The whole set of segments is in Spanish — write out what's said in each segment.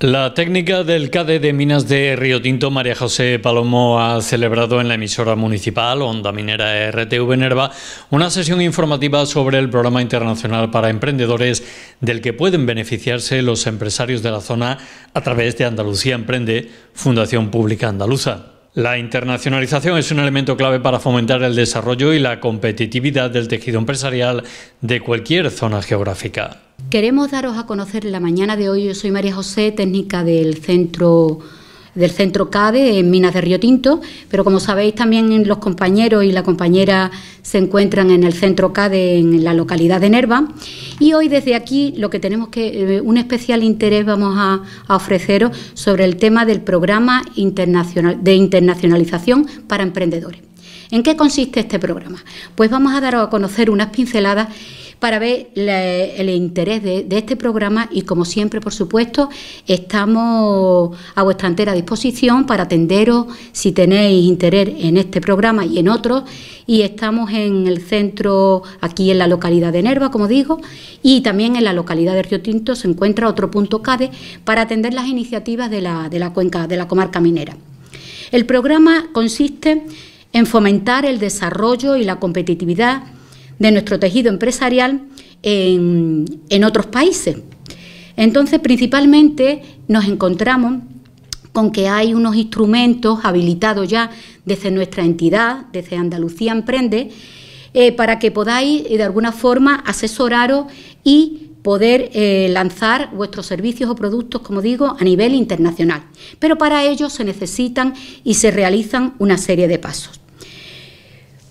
La técnica del CADE de Minas de Río Tinto, María José Palomo, ha celebrado en la emisora municipal Onda Minera RTV Nerva una sesión informativa sobre el programa internacional para emprendedores del que pueden beneficiarse los empresarios de la zona a través de Andalucía Emprende, Fundación Pública Andaluza. La internacionalización es un elemento clave para fomentar el desarrollo y la competitividad del tejido empresarial de cualquier zona geográfica. Queremos daros a conocer la mañana de hoy. Yo soy María José, técnica del Centro del centro CADE en Minas de Río Tinto, pero como sabéis también los compañeros y la compañera se encuentran en el centro CADE en la localidad de Nerva. Y hoy desde aquí lo que tenemos que, eh, un especial interés vamos a, ofreceros sobre el tema del programa internacional, de internacionalización para emprendedores. ¿En qué consiste este programa? Pues vamos a daros a conocer unas pinceladas para ver el interés de, este programa y como siempre, por supuesto, estamos a vuestra entera disposición para atenderos si tenéis interés en este programa y en otros y estamos en el centro aquí en la localidad de Nerva, como digo, y también en la localidad de Río Tinto se encuentra otro punto CADE para atender las iniciativas de la, de la cuenca, de la comarca minera. El programa consiste en fomentar el desarrollo y la competitividad de nuestro tejido empresarial en, otros países. Entonces, principalmente nos encontramos con que hay unos instrumentos habilitados ya desde nuestra entidad, desde Andalucía Emprende, eh, para que podáis eh, de alguna forma asesoraros y poder eh, lanzar vuestros servicios o productos, como digo, a nivel internacional. Pero para ello se necesitan y se realizan una serie de pasos.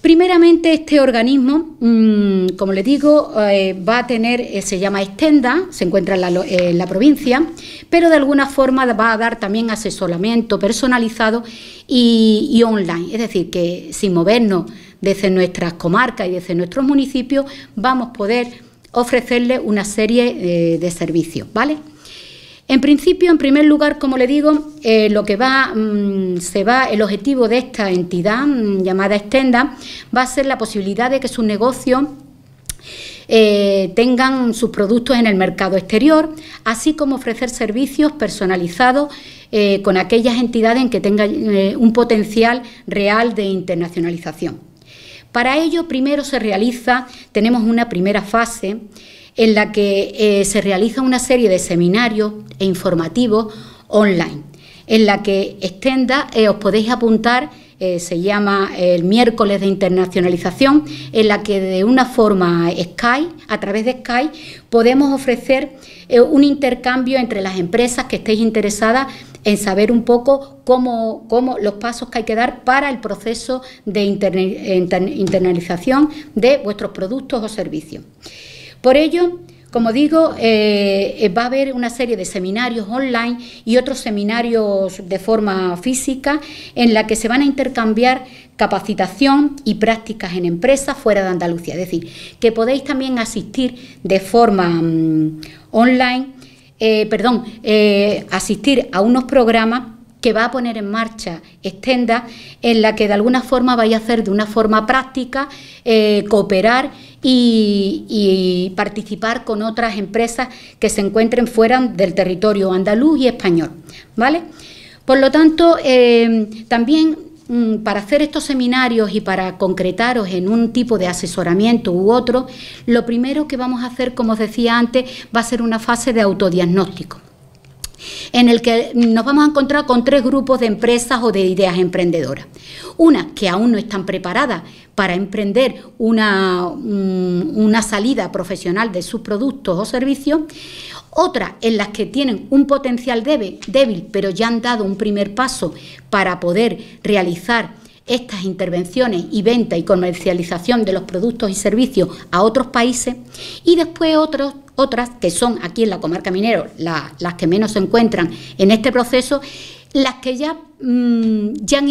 Primeramente, este organismo, mm, como le digo, eh, va a tener, eh, se llama Extenda, se encuentra en la, provincia, pero de alguna forma va a dar también asesoramiento personalizado y, y online. Es decir, que sin movernos desde nuestras comarcas y desde nuestros municipios, vamos a poder ofrecerles una serie eh, de servicios, ¿vale? En principio, en primer lugar, como le digo, eh, lo que va, mm, se va, el objetivo de esta entidad mm, llamada Extenda va a ser la posibilidad de que sus negocios eh, tengan sus productos en el mercado exterior, así como ofrecer servicios personalizados eh, con aquellas entidades en que tengan un potencial real de internacionalización. Para ello, primero se realiza, tenemos una primera fase en la que eh, se realiza una serie de seminarios e informativos online, en la que extenda, eh, os podéis apuntar, eh, se llama el miércoles de internacionalización, en la que de una forma Sky, a través de Sky, podemos ofrecer un intercambio entre las empresas que estéis interesadas en saber un poco cómo, los pasos que hay que dar para el proceso de internalización de vuestros productos o servicios. Por ello, como digo, eh, eh, va a haber una serie de seminarios online y otros seminarios de forma física en la que se van a intercambiar capacitación y prácticas en empresas fuera de Andalucía. Es decir, que podéis también asistir de forma mm, online, eh, perdón, asistir a unos programas que va a poner en marcha Extenda, en la que de alguna forma vaya a hacer de una forma práctica eh, cooperar y, participar con otras empresas que se encuentren fuera del territorio andaluz y español. ¿Vale? Por lo tanto, em, también mm, para hacer estos seminarios y para concretaros en un tipo de asesoramiento u otro, lo primero que vamos a hacer, como os decía antes, va a ser una fase de autodiagnóstico en el que nos vamos a encontrar con tres grupos de empresas o de ideas emprendedoras. Una, que aún no están preparadas para emprender una, mm, salida profesional de sus productos o servicios. Otra en las que tienen un potencial débil, pero ya han dado un primer paso para poder realizar estas intervenciones y venta y comercialización de los productos y servicios a otros países y después otros otras que son aquí en la comarca minero las que menos se encuentran en este proceso, las que ya, mm, ya han,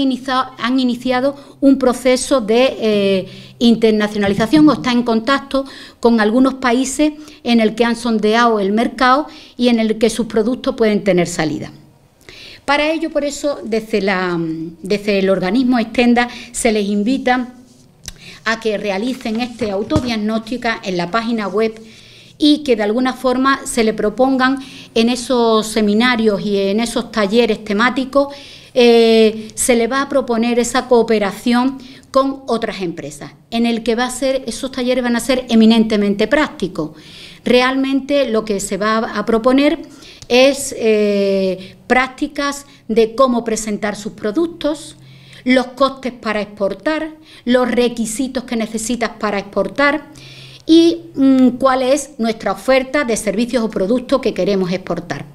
han, iniciado, un proceso de eh, internacionalización o están en contacto con algunos países en el que han sondeado el mercado y en el que sus productos pueden tener salida. Para ello, por eso, desde, la, desde el organismo Extenda se les invita a que realicen este autodiagnóstica en la página web y que de alguna forma se le propongan en esos seminarios y en esos talleres temáticos, eh, se le va a proponer esa cooperación con otras empresas, en el que va a ser, esos talleres van a ser eminentemente prácticos. Realmente lo que se va a proponer es eh, prácticas de cómo presentar sus productos, los costes para exportar, los requisitos que necesitas para exportar, y mm, cuál es nuestra oferta de servicios o productos que queremos exportar.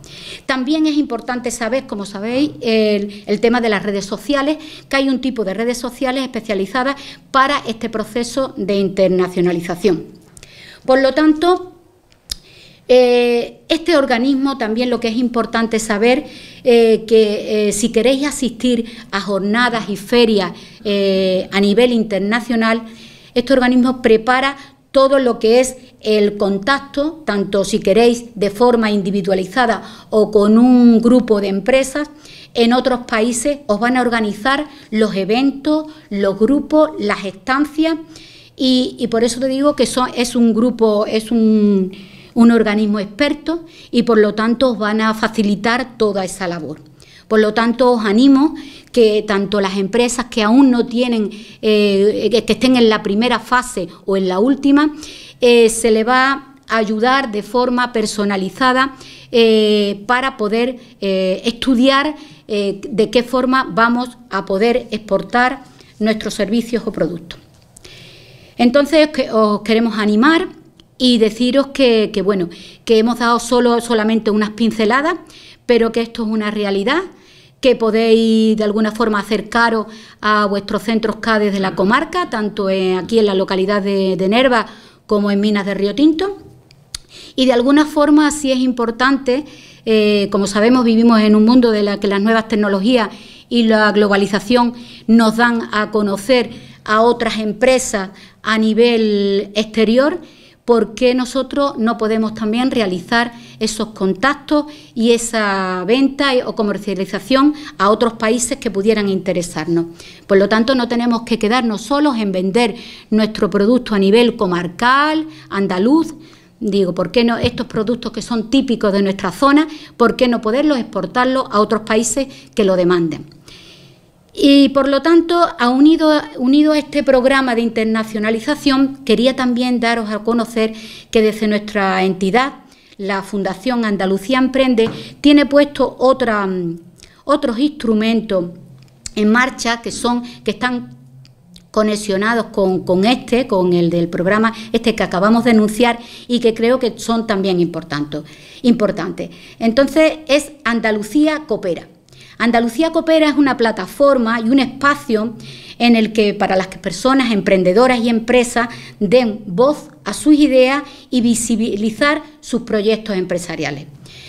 También es importante saber, como sabéis, el, tema de las redes sociales, que hay un tipo de redes sociales especializadas para este proceso de internacionalización. Por lo tanto, eh, este organismo también lo que es importante saber eh, que eh, si queréis asistir a jornadas y ferias a nivel internacional, este organismo prepara todo lo que es el contacto, tanto si queréis de forma individualizada o con un grupo de empresas. En otros países os van a organizar los eventos, los grupos, las estancias y, por eso te digo que es un grupo, es un, un organismo experto y por lo tanto os van a facilitar toda esa labor. Por lo tanto, os animo que tanto las empresas que aún no tienen, eh, que estén en la primera fase o en la última, eh, se le va a ayudar de forma personalizada eh, para poder estudiar de qué forma vamos a poder exportar nuestros servicios o productos. Entonces, os queremos animar y deciros que, bueno, que hemos dado solo, solamente unas pinceladas, pero que esto es una realidad que podéis de alguna forma acercaros a vuestros centros CADES de la comarca, tanto aquí en la localidad de, Nerva como en Minas de Río Tinto. Y de alguna forma sí es importante, eh, como sabemos vivimos en un mundo de la que las nuevas tecnologías y la globalización nos dan a conocer a otras empresas a nivel exterior por qué nosotros no podemos también realizar esos contactos y esa venta o comercialización a otros países que pudieran interesarnos. Por lo tanto, no tenemos que quedarnos solos en vender nuestro producto a nivel comarcal, andaluz. Digo, ¿por qué no estos productos que son típicos de nuestra zona, por qué no poderlos exportarlos a otros países que lo demanden? Y por lo tanto, unido, a este programa de internacionalización, quería también daros a conocer que desde nuestra entidad, la Fundación Andalucía Emprende, tiene puesto mm, otros instrumentos en marcha que son, que están conexionados con, con, este, con el del programa este que acabamos de anunciar y que creo que son también importantes. Entonces, es Andalucía Coopera. Andalucía Coopera es una plataforma y un espacio en el que para las personas emprendedoras y empresas den voz a sus ideas y visibilizar sus proyectos empresariales.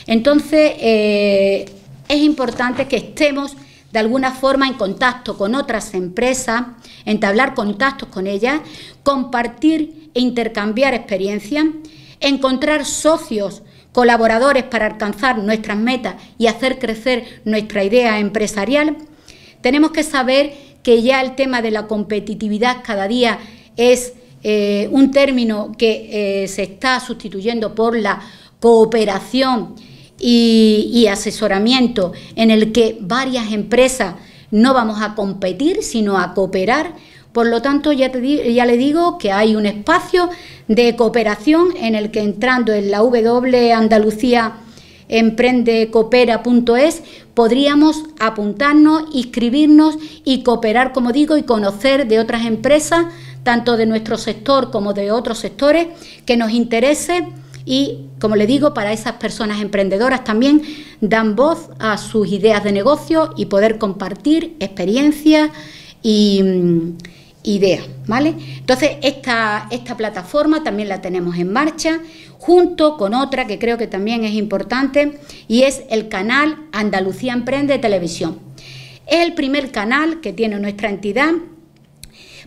Entonces, eh, es importante que estemos de alguna forma en contacto con otras empresas, entablar contactos con ellas, compartir e intercambiar experiencias, encontrar socios colaboradores para alcanzar nuestras metas y hacer crecer nuestra idea empresarial, tenemos que saber que ya el tema de la competitividad cada día es eh, un término que eh, se está sustituyendo por la cooperación y asesoramiento en el que varias empresas no vamos a competir, sino a cooperar por lo tanto, ya, le digo que hay un espacio de cooperación en el que entrando en la W Andalucía podríamos apuntarnos, inscribirnos y cooperar, como digo, y conocer de otras empresas, tanto de nuestro sector como de otros sectores, que nos interese y, como le digo, para esas personas emprendedoras también dan voz a sus ideas de negocio y poder compartir experiencias y idea, ¿vale? Entonces, esta, esta plataforma también la tenemos en marcha, junto con otra que creo que también es importante, y es el canal Andalucía Emprende Televisión. Es el primer canal que tiene nuestra entidad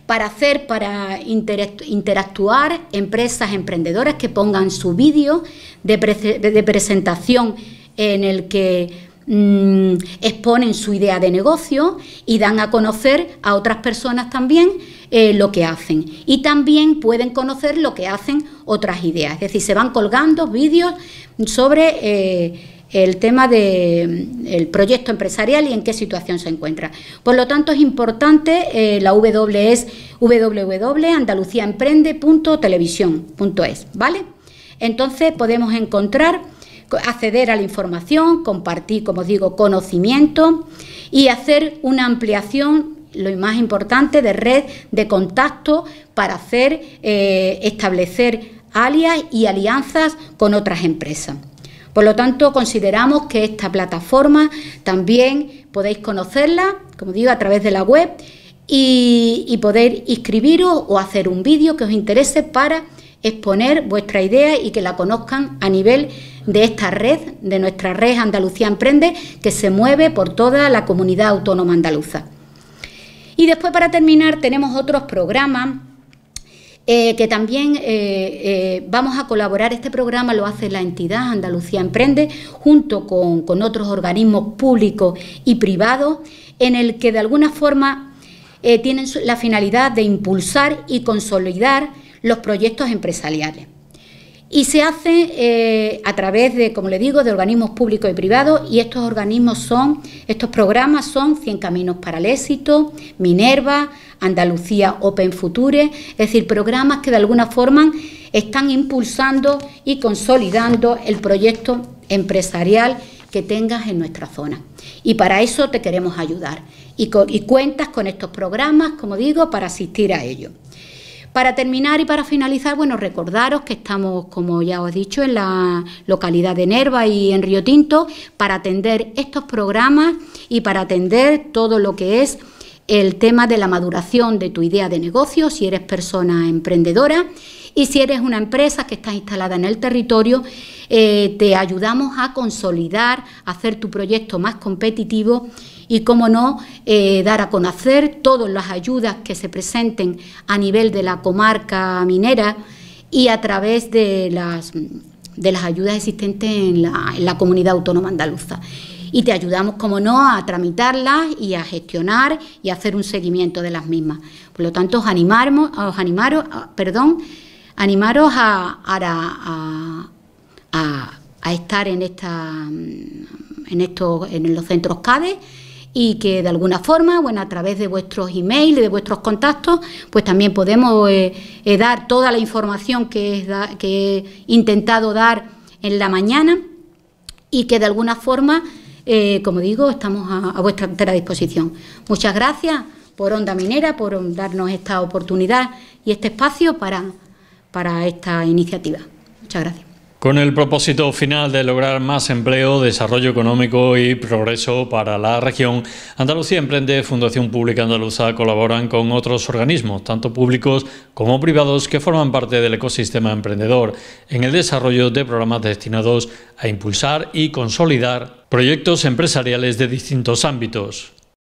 para hacer, para interactuar empresas emprendedoras que pongan su vídeo de presentación en el que Mm. exponen su idea de negocio y dan a conocer a otras personas también eh, lo que hacen. Y también pueden conocer lo que hacen otras ideas. Es decir, se van colgando vídeos sobre... Eh, el tema del mm, proyecto empresarial y en qué situación se encuentra. Por lo tanto, es importante, eh, la W ¿vale? Entonces podemos encontrar acceder a la información, compartir, como digo, conocimiento y hacer una ampliación lo más importante de red de contacto para hacer eh, establecer alias y alianzas con otras empresas. Por lo tanto, consideramos que esta plataforma también podéis conocerla, como digo, a través de la web y, y poder inscribiros o hacer un vídeo que os interese para exponer vuestra idea y que la conozcan a nivel de esta red, de nuestra red Andalucía Emprende, que se mueve por toda la comunidad autónoma andaluza. Y después, para terminar, tenemos otros programas eh, que también eh, eh, vamos a colaborar. Este programa lo hace la entidad Andalucía Emprende junto con, con otros organismos públicos y privados, en el que de alguna forma tienen la finalidad de impulsar y consolidar los proyectos empresariales y se hace eh, a través de, como le digo, de organismos públicos y privados y estos organismos son, estos programas son Cien Caminos para el Éxito, Minerva, Andalucía Open Futures, es decir, programas que de alguna forma están impulsando y consolidando el proyecto empresarial que tengas en nuestra zona. Y para eso te queremos ayudar y, y cuentas con estos programas, como digo, para asistir a ellos. Para terminar y para finalizar, bueno, recordaros que estamos, como ya os he dicho, en la localidad de Nerva y en Río Tinto para atender estos programas y para atender todo lo que es el tema de la maduración de tu idea de negocio, si eres persona emprendedora y si eres una empresa que está instalada en el territorio, eh, te ayudamos a consolidar, a hacer tu proyecto más competitivo y, cómo no, eh, dar a conocer todas las ayudas que se presenten a nivel de la comarca minera y a través de las, de las ayudas existentes en la, comunidad autónoma andaluza y te ayudamos, como no, a tramitarlas y a gestionar y a hacer un seguimiento de las mismas. Por lo tanto, os animamos, animaros, ah, perdón, animaros a, estar en esta en en los centros CADE y que de alguna forma, bueno, a través de vuestros emails y de vuestros contactos, pues también podemos eh, eh, dar toda la información que, he intentado dar en la mañana y que de alguna forma, eh, como digo, estamos a, vuestra entera disposición. Muchas gracias por Onda Minera por darnos esta oportunidad y este espacio para, para esta iniciativa. Muchas gracias. Con el propósito final de lograr más empleo, desarrollo económico y progreso para la región, Andalucía Emprende Fundación Pública Andaluza colaboran con otros organismos, tanto públicos como privados, que forman parte del ecosistema emprendedor en el desarrollo de programas destinados a impulsar y consolidar proyectos empresariales de distintos ámbitos.